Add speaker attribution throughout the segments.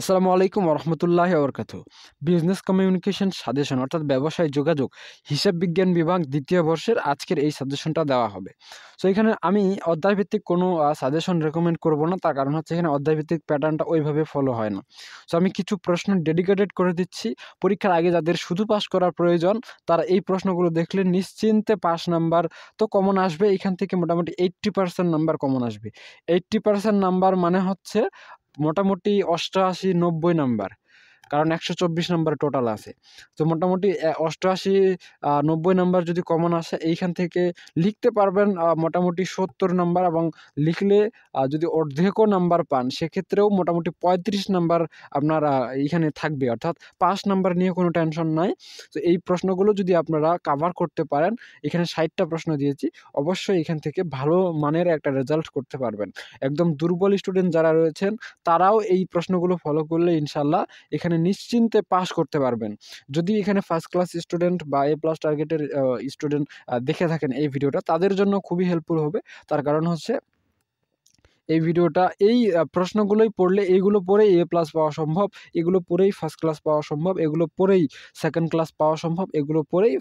Speaker 1: আসসালামু আলাইকুম রহমতুল্লাহ আবরকাত বিজনেস কমিউনিকেশন সাজেশন অর্থাৎ ব্যবসায় যোগাযোগ হিসাব বিজ্ঞান বিভাগ দ্বিতীয় বর্ষের আজকের এই সাজেশনটা দেওয়া হবে সো এখানে আমি অধ্যায়ভিত্তিক কোনো সাজেশন রেকমেন্ড করব না তার কারণ হচ্ছে এখানে অধ্যায়ভিত্তিক প্যাটার্নটা ওইভাবে ফলো হয় না সো আমি কিছু প্রশ্ন ডেডিকেটেড করে দিচ্ছি পরীক্ষার আগে যাদের শুধু পাস করার প্রয়োজন তারা এই প্রশ্নগুলো দেখলে নিশ্চিন্তে পাস নাম্বার তো কমন আসবে এখান থেকে মোটামুটি এইট্টি পার্সেন্ট নাম্বার কমন আসবে এইট্টি পার্সেন্ট নাম্বার মানে হচ্ছে মোটামুটি অষ্টআশি নব্বই নাম্বার কারণ একশো চব্বিশ নম্বর টোটাল আছে তো মোটামুটি অষ্টআশি নব্বই নম্বর যদি কমন আসে এইখান থেকে লিখতে পারবেন মোটামুটি সত্তর নম্বর এবং লিখলে যদি অর্ধেকও নাম্বার পান সেক্ষেত্রেও মোটামুটি পঁয়ত্রিশ নাম্বার আপনার এইখানে থাকবে অর্থাৎ পাঁচ নাম্বার নিয়ে কোনো টেনশন নাই তো এই প্রশ্নগুলো যদি আপনারা কাভার করতে পারেন এখানে ষাটটা প্রশ্ন দিয়েছি অবশ্যই এখান থেকে ভালো মানের একটা রেজাল্ট করতে পারবেন একদম দুর্বল স্টুডেন্ট যারা রয়েছেন তারাও এই প্রশ্নগুলো ফলো করলে ইনশাল্লাহ এখানে আপনি নিশ্চিন্তে পাশ করতে পারবেন যদি এখানে ফার্স্ট ক্লাস স্টুডেন্ট বা এ প্লাস টার্গেটের স্টুডেন্ট দেখে থাকেন এই ভিডিওটা তাদের জন্য খুবই হেল্পফুল হবে তার কারণ হচ্ছে এই ভিডিওটা এই প্রশ্নগুলোই পড়লে এইগুলো পড়েই এ প্লাস পাওয়া সম্ভব এগুলো পড়েই ফার্স্ট ক্লাস পাওয়া সম্ভব এগুলো পড়েই সেকেন্ড ক্লাস পাওয়া সম্ভব এগুলো পড়েই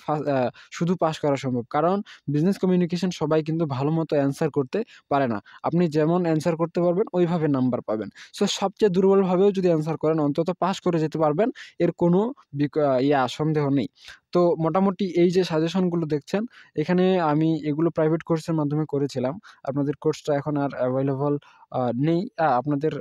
Speaker 1: শুধু পাশ করা সম্ভব কারণ বিজনেস কমিউনিকেশন সবাই কিন্তু ভালো মতো অ্যান্সার করতে পারে না আপনি যেমন অ্যান্সার করতে পারবেন ওইভাবে নাম্বার পাবেন সো সবচেয়ে দুর্বলভাবেও যদি অ্যান্সার করেন অন্তত পাশ করে যেতে পারবেন এর কোনো ইয়া সন্দেহ নেই তো মোটামুটি এই যে সাজেশনগুলো দেখছেন এখানে আমি এগুলো প্রাইভেট কোর্সের মাধ্যমে করেছিলাম আপনাদের কোর্সটা এখন আর অ্যাভেলেবল নেই আপনাদের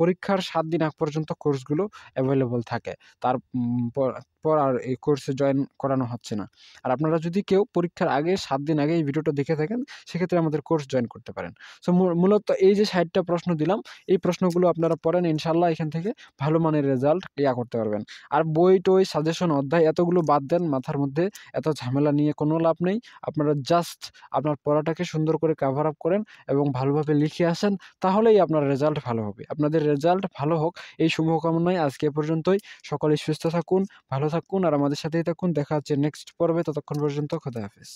Speaker 1: পরীক্ষার সাত দিন আগ পর্যন্ত কোর্সগুলো অ্যাভেলেবল থাকে তারপর পর আর এই কোর্সে জয়েন করানো হচ্ছে না আর আপনারা যদি কেউ পরীক্ষার আগে সাত দিন আগে এই ভিডিওটা দেখে থাকেন সেক্ষেত্রে আমাদের কোর্স জয়েন করতে পারেন সো মূলত এই যে সাইডটা প্রশ্ন দিলাম এই প্রশ্নগুলো আপনারা পড়েন ইনশাল্লাহ এখান থেকে ভালো মানের রেজাল্ট ইয়া করতে পারবেন আর বই টই সাজেশন অধ্যায় এতগুলো বাদ দেন মাথার মধ্যে এত ঝামেলা নিয়ে কোনো লাভ নেই আপনারা জাস্ট আপনার পড়াটাকে সুন্দর করে কাভার আপ করেন এবং ভালোভাবে লিখে আসেন তাহলেই আপনার রেজাল্ট ভালো হবে আপনাদের রেজাল্ট ভালো হোক এই শুভকামনায় আজকে পর্যন্তই সকলে সুস্থ থাকুন ভালো থাকুন আর আমাদের সাথেই থাকুন দেখা হচ্ছে নেক্সট পর্বে ততক্ষণ পর্যন্ত খোদা হাফেজ